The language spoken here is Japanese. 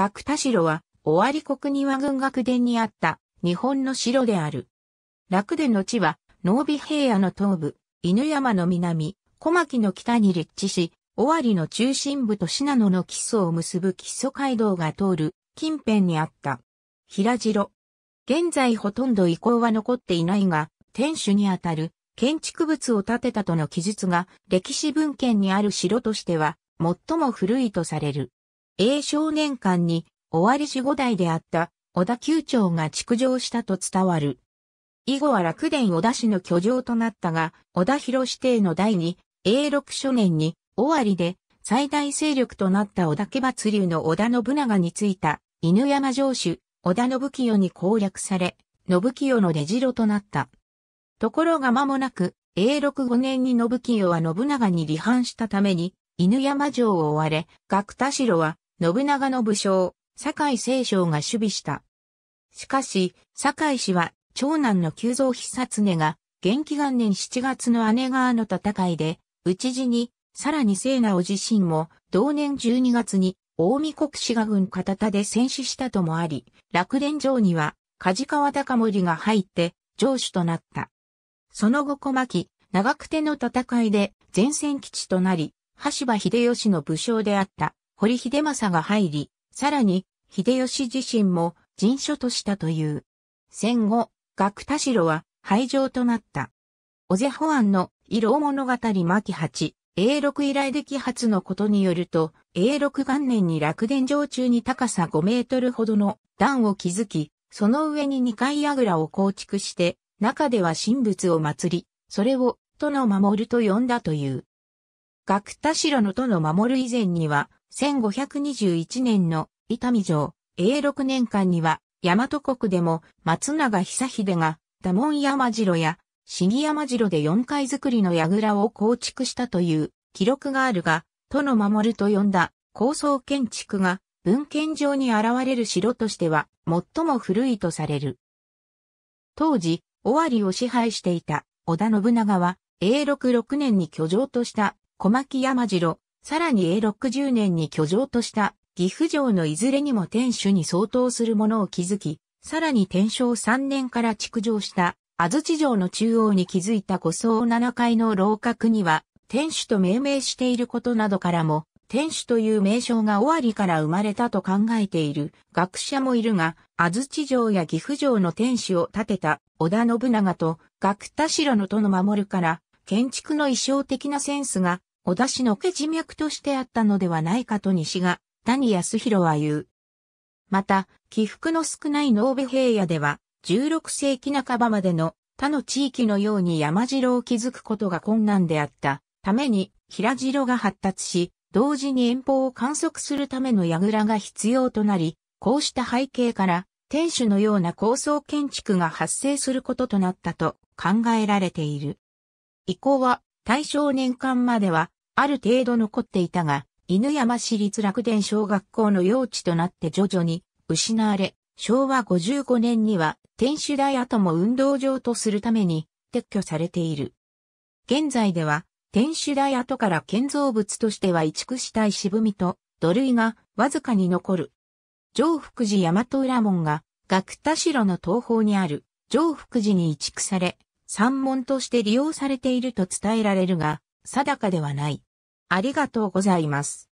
学田城は、尾張国庭軍学殿にあった日本の城である。楽殿の地は、濃尾平野の東部、犬山の南、小牧の北に立地し、尾張の中心部と信濃の基礎を結ぶ基礎街道が通る近辺にあった。平城。現在ほとんど遺構は残っていないが、天守にあたる建築物を建てたとの記述が歴史文献にある城としては最も古いとされる。永少年間に尾張守護代であった小田九長が築城したと伝わる。以後は楽伝小田氏の居城となったが、小田広指帝の代に、永禄初年に尾張で最大勢力となった小田家伐流の小田信長についた犬山城主、小田信清に攻略され、信清の出城となった。ところが間もなく、永禄五年に信清は信長に離反したために、犬山城を追われ、学田城は信長の武将、堺清少が守備した。しかし、堺氏は、長男の急増必殺根が、元気元年7月の姉川の戦いで、討ち死に、さらに聖直自身も、同年12月に、大見国志賀軍片田で戦死したともあり、楽連城には、梶川高森が入って、城主となった。その後小牧、長久手の戦いで前線基地となり、橋場秀吉の武将であった堀秀政が入り、さらに、秀吉自身も人書としたという。戦後、学田城は廃城となった。小瀬保安の色物語巻八、永禄以来来発のことによると、永禄元年に落電城中に高さ5メートルほどの段を築き、その上に2階櫓を構築して、中では神仏を祀り、それを、との守ると呼んだという。学田城の都の守る以前には、1521年の伊丹城、永禄年間には、大和国でも松永久秀が、多門山城や、に山城で四階作りの櫓を構築したという記録があるが、都の守ると呼んだ高層建築が文献上に現れる城としては最も古いとされる。当時、尾張を支配していた織田信長は、永禄6年に居城とした小牧山城、さらに A60 年に居城とした岐阜城のいずれにも天守に相当するものを築き、さらに天正3年から築城した安土城の中央に築いた五層7階の楼閣には、天守と命名していることなどからも、天守という名称が尾張から生まれたと考えている学者もいるが、安土城や岐阜城の天守を建てた織田信長と学田城の戸の守るから、建築の意匠的なセンスが織田氏のけ人脈としてあったのではないかと西が、谷康弘は言う。また、起伏の少ない農部平野では、16世紀半ばまでの他の地域のように山城を築くことが困難であったために平城が発達し、同時に遠方を観測するための櫓が必要となり、こうした背景から天守のような高層建築が発生することとなったと考えられている。以降は大正年間まではある程度残っていたが、犬山市立楽田小学校の用地となって徐々に失われ、昭和55年には天守台跡も運動場とするために撤去されている。現在では天守台跡から建造物としては移築したい渋みと土塁がわずかに残る。上福寺大和裏門が学田城の東方にある上福寺に移築され、山門として利用されていると伝えられるが、定かではない。ありがとうございます。